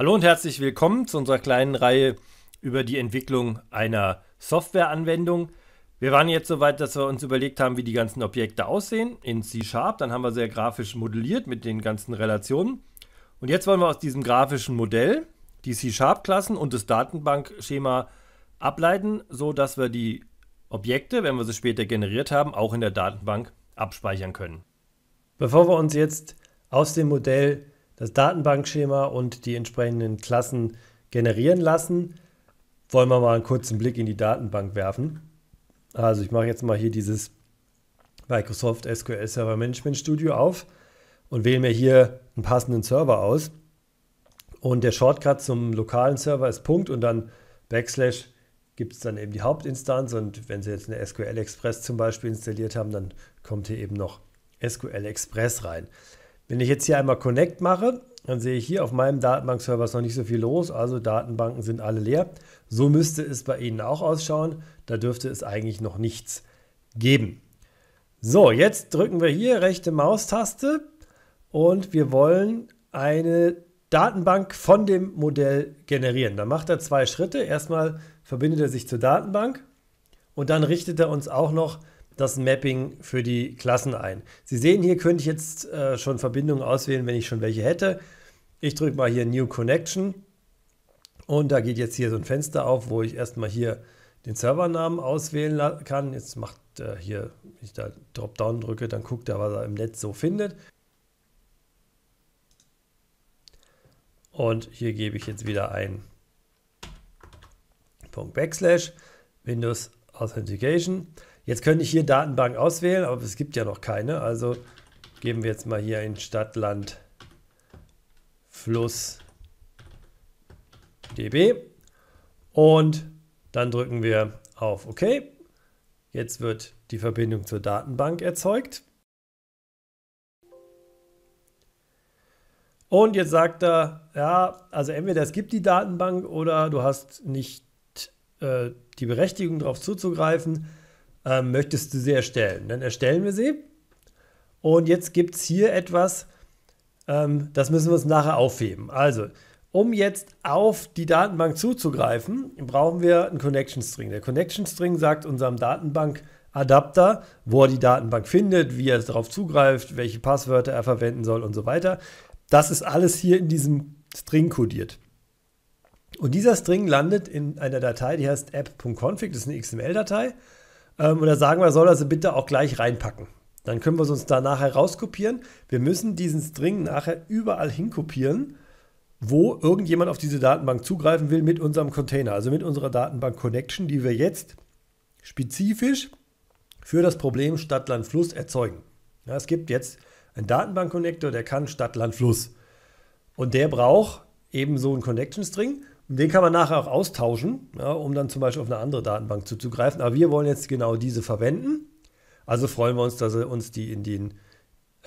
Hallo und herzlich willkommen zu unserer kleinen Reihe über die Entwicklung einer Softwareanwendung. Wir waren jetzt soweit, dass wir uns überlegt haben, wie die ganzen Objekte aussehen in C-Sharp. Dann haben wir sehr grafisch modelliert mit den ganzen Relationen. Und jetzt wollen wir aus diesem grafischen Modell die C-Sharp-Klassen und das Datenbankschema ableiten, sodass wir die Objekte, wenn wir sie später generiert haben, auch in der Datenbank abspeichern können. Bevor wir uns jetzt aus dem Modell das Datenbankschema und die entsprechenden Klassen generieren lassen, wollen wir mal einen kurzen Blick in die Datenbank werfen. Also ich mache jetzt mal hier dieses Microsoft SQL Server Management Studio auf und wähle mir hier einen passenden Server aus. Und der Shortcut zum lokalen Server ist Punkt und dann Backslash gibt es dann eben die Hauptinstanz. Und wenn Sie jetzt eine SQL Express zum Beispiel installiert haben, dann kommt hier eben noch SQL Express rein. Wenn ich jetzt hier einmal Connect mache, dann sehe ich hier auf meinem Datenbankserver ist noch nicht so viel los, also Datenbanken sind alle leer. So müsste es bei Ihnen auch ausschauen, da dürfte es eigentlich noch nichts geben. So, jetzt drücken wir hier rechte Maustaste und wir wollen eine Datenbank von dem Modell generieren. Dann macht er zwei Schritte. Erstmal verbindet er sich zur Datenbank und dann richtet er uns auch noch das Mapping für die Klassen ein. Sie sehen, hier könnte ich jetzt äh, schon Verbindungen auswählen, wenn ich schon welche hätte. Ich drücke mal hier New Connection und da geht jetzt hier so ein Fenster auf, wo ich erstmal hier den Servernamen auswählen kann. Jetzt macht äh, hier, wenn ich da Dropdown drücke, dann guckt er, was er im Netz so findet. Und hier gebe ich jetzt wieder ein Punkt Backslash Windows Authentication. Jetzt könnte ich hier Datenbank auswählen, aber es gibt ja noch keine. Also geben wir jetzt mal hier in Stadt, Land, Fluss, DB. Und dann drücken wir auf OK. Jetzt wird die Verbindung zur Datenbank erzeugt. Und jetzt sagt er, ja, also entweder es gibt die Datenbank oder du hast nicht äh, die Berechtigung, darauf zuzugreifen ähm, möchtest du sie erstellen. Dann erstellen wir sie. Und jetzt gibt es hier etwas, ähm, das müssen wir uns nachher aufheben. Also, um jetzt auf die Datenbank zuzugreifen, brauchen wir einen Connection String. Der Connection String sagt unserem Datenbank, Adapter, wo er die Datenbank findet, wie er darauf zugreift, welche Passwörter er verwenden soll und so weiter. Das ist alles hier in diesem String kodiert. Und dieser String landet in einer Datei, die heißt app.config, das ist eine XML-Datei ähm, oder sagen wir, soll er sie bitte auch gleich reinpacken. Dann können wir es uns da nachher rauskopieren. Wir müssen diesen String nachher überall hinkopieren, wo irgendjemand auf diese Datenbank zugreifen will mit unserem Container, also mit unserer Datenbank Connection, die wir jetzt spezifisch für das Problem Stadt, Land, Fluss erzeugen. Ja, es gibt jetzt einen Datenbank-Connector, der kann Stadt, Land, Fluss. Und der braucht eben so einen Connection-String den kann man nachher auch austauschen, ja, um dann zum Beispiel auf eine andere Datenbank zuzugreifen. Aber wir wollen jetzt genau diese verwenden. Also freuen wir uns, dass er uns die in den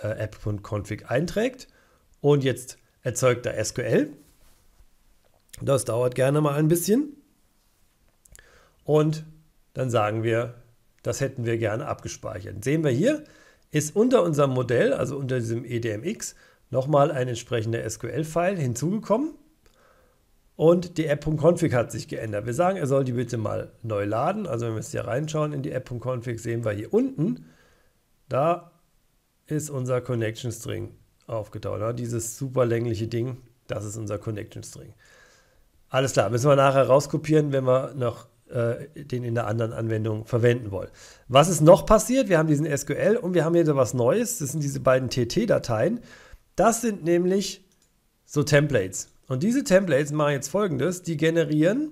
äh, App.config einträgt. Und jetzt erzeugt er SQL. Das dauert gerne mal ein bisschen. Und dann sagen wir, das hätten wir gerne abgespeichert. Sehen wir hier, ist unter unserem Modell, also unter diesem EDMX, nochmal ein entsprechender SQL-File hinzugekommen. Und die App.config hat sich geändert. Wir sagen, er soll die bitte mal neu laden. Also wenn wir jetzt hier reinschauen in die App.config, sehen wir hier unten, da ist unser Connection String aufgetaucht. Dieses super längliche Ding, das ist unser Connection String. Alles klar, müssen wir nachher rauskopieren, wenn wir noch äh, den in der anderen Anwendung verwenden wollen. Was ist noch passiert? Wir haben diesen SQL und wir haben hier so was Neues. Das sind diese beiden TT-Dateien. Das sind nämlich so Templates. Und diese Templates machen jetzt folgendes, die generieren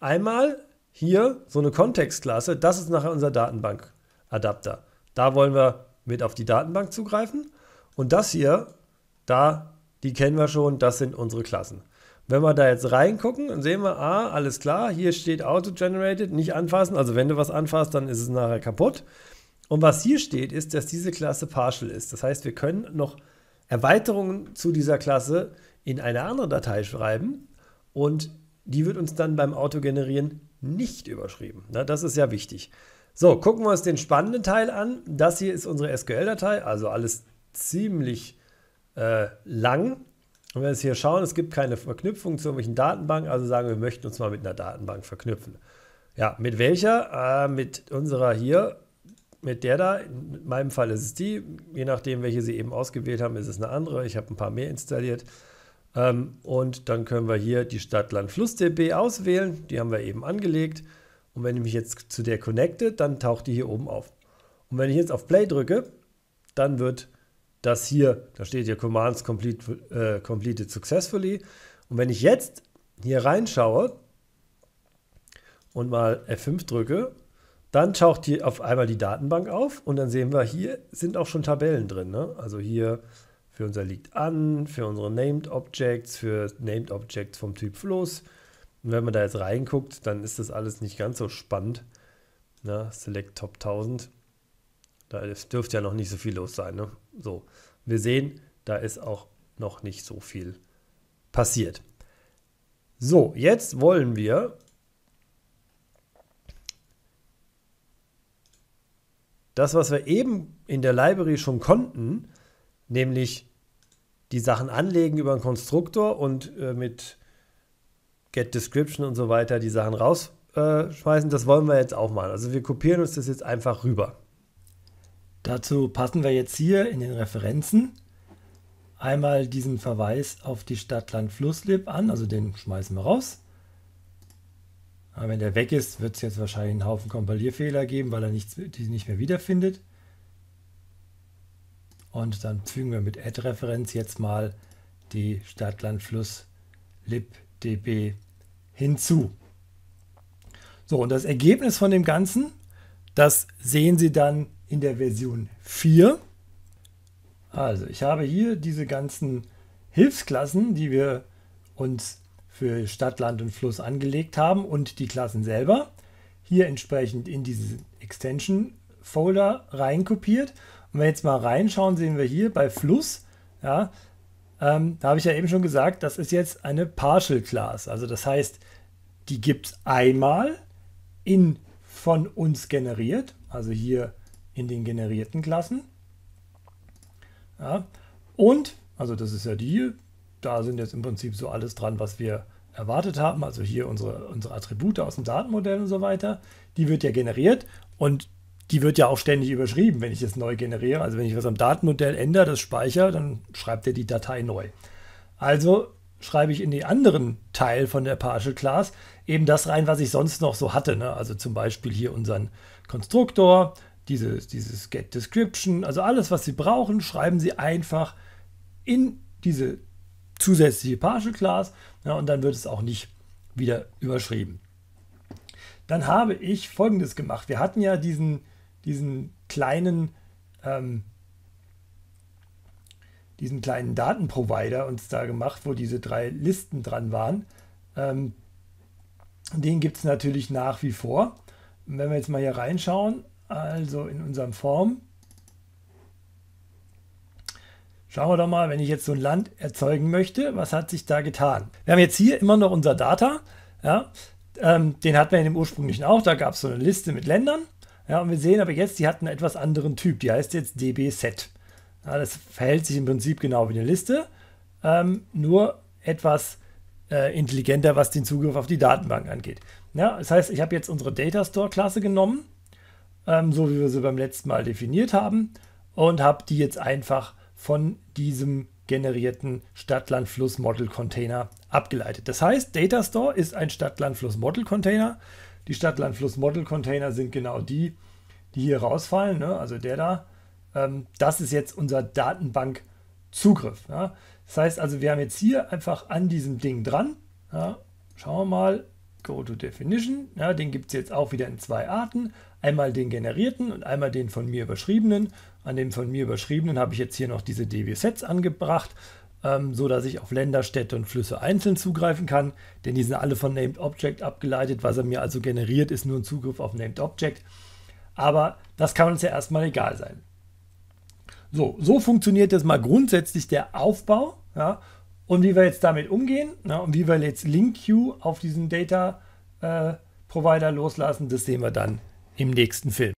einmal hier so eine Kontextklasse, das ist nachher unser Datenbankadapter. Da wollen wir mit auf die Datenbank zugreifen und das hier, da, die kennen wir schon, das sind unsere Klassen. Wenn wir da jetzt reingucken, dann sehen wir, ah, alles klar, hier steht Auto-Generated, nicht anfassen. Also wenn du was anfasst, dann ist es nachher kaputt. Und was hier steht, ist, dass diese Klasse partial ist. Das heißt, wir können noch Erweiterungen zu dieser Klasse in eine andere Datei schreiben und die wird uns dann beim Autogenerieren nicht überschrieben. Na, das ist ja wichtig. So, gucken wir uns den spannenden Teil an. Das hier ist unsere SQL-Datei, also alles ziemlich äh, lang. Und wenn wir jetzt hier schauen, es gibt keine Verknüpfung zu irgendwelchen Datenbanken, also sagen wir, wir möchten uns mal mit einer Datenbank verknüpfen. Ja, mit welcher? Äh, mit unserer hier, mit der da. In meinem Fall ist es die. Je nachdem, welche Sie eben ausgewählt haben, ist es eine andere. Ich habe ein paar mehr installiert. Ähm, und dann können wir hier die Stadt Land Fluss DB auswählen. Die haben wir eben angelegt. Und wenn ich mich jetzt zu der connecte, dann taucht die hier oben auf. Und wenn ich jetzt auf Play drücke, dann wird das hier, da steht hier Commands complete, äh, completed successfully. Und wenn ich jetzt hier reinschaue und mal F5 drücke, dann taucht hier auf einmal die Datenbank auf und dann sehen wir, hier sind auch schon Tabellen drin. Ne? Also hier für unser Liegt an, für unsere Named Objects, für Named Objects vom Typ Fluss. Und wenn man da jetzt reinguckt, dann ist das alles nicht ganz so spannend. Na, Select Top 1000. Da dürfte ja noch nicht so viel los sein. Ne? So, wir sehen, da ist auch noch nicht so viel passiert. So, jetzt wollen wir das, was wir eben in der Library schon konnten, nämlich die Sachen anlegen über einen Konstruktor und äh, mit Description und so weiter die Sachen rausschmeißen. das wollen wir jetzt auch machen. Also wir kopieren uns das jetzt einfach rüber. Dazu passen wir jetzt hier in den Referenzen einmal diesen Verweis auf die Stadtland flusslib an, also den schmeißen wir raus. Aber wenn der weg ist, wird es jetzt wahrscheinlich einen Haufen Kompilierfehler geben, weil er nichts, die nicht mehr wiederfindet. Und dann fügen wir mit Add-Referenz jetzt mal die Stadtlandfluss libdb hinzu. So, und das Ergebnis von dem Ganzen, das sehen Sie dann in der Version 4. Also, ich habe hier diese ganzen Hilfsklassen, die wir uns für Stadt, Land und Fluss angelegt haben und die Klassen selber hier entsprechend in diesen Extension Folder reinkopiert und wenn wir jetzt mal reinschauen, sehen wir hier bei Fluss, ja, ähm, da habe ich ja eben schon gesagt, das ist jetzt eine Partial Class. Also das heißt, die gibt es einmal in von uns generiert, also hier in den generierten Klassen. Ja, und, also das ist ja die hier, da sind jetzt im Prinzip so alles dran, was wir erwartet haben. Also hier unsere, unsere Attribute aus dem Datenmodell und so weiter. Die wird ja generiert und die wird ja auch ständig überschrieben, wenn ich das neu generiere. Also wenn ich was am Datenmodell ändere, das speichere, dann schreibt er die Datei neu. Also schreibe ich in den anderen Teil von der Partial Class eben das rein, was ich sonst noch so hatte. Ne? Also zum Beispiel hier unseren Konstruktor, diese, dieses Get Description, also alles, was Sie brauchen, schreiben Sie einfach in diese zusätzliche Partial Class ja, und dann wird es auch nicht wieder überschrieben. Dann habe ich folgendes gemacht. Wir hatten ja diesen diesen kleinen, ähm, diesen kleinen Datenprovider uns da gemacht, wo diese drei Listen dran waren. Ähm, den gibt es natürlich nach wie vor. Und wenn wir jetzt mal hier reinschauen, also in unserem Form, Schauen wir doch mal, wenn ich jetzt so ein Land erzeugen möchte, was hat sich da getan? Wir haben jetzt hier immer noch unser Data. Ja? Ähm, den hatten wir in dem ursprünglichen auch. Da gab es so eine Liste mit Ländern. Ja, und wir sehen aber jetzt, die hat einen etwas anderen Typ. Die heißt jetzt DB-Set. Ja, das verhält sich im Prinzip genau wie eine Liste, ähm, nur etwas äh, intelligenter, was den Zugriff auf die Datenbank angeht. Ja, das heißt, ich habe jetzt unsere Datastore-Klasse genommen, ähm, so wie wir sie beim letzten Mal definiert haben, und habe die jetzt einfach von diesem generierten stadt model container abgeleitet. Das heißt, Datastore ist ein stadt model container die stadt model container sind genau die, die hier rausfallen, ne? also der da. Ähm, das ist jetzt unser Datenbankzugriff. Ja? Das heißt also, wir haben jetzt hier einfach an diesem Ding dran. Ja? Schauen wir mal, Go to Definition. Ja, den gibt es jetzt auch wieder in zwei Arten. Einmal den generierten und einmal den von mir überschriebenen. An dem von mir überschriebenen habe ich jetzt hier noch diese DB-Sets angebracht ähm, so dass ich auf Länder, Städte und Flüsse einzeln zugreifen kann, denn die sind alle von Named Object abgeleitet. Was er mir also generiert, ist nur ein Zugriff auf Named Object. Aber das kann uns ja erstmal egal sein. So, so funktioniert jetzt mal grundsätzlich der Aufbau ja, und wie wir jetzt damit umgehen ja, und wie wir jetzt Link auf diesen Data äh, Provider loslassen, das sehen wir dann im nächsten Film.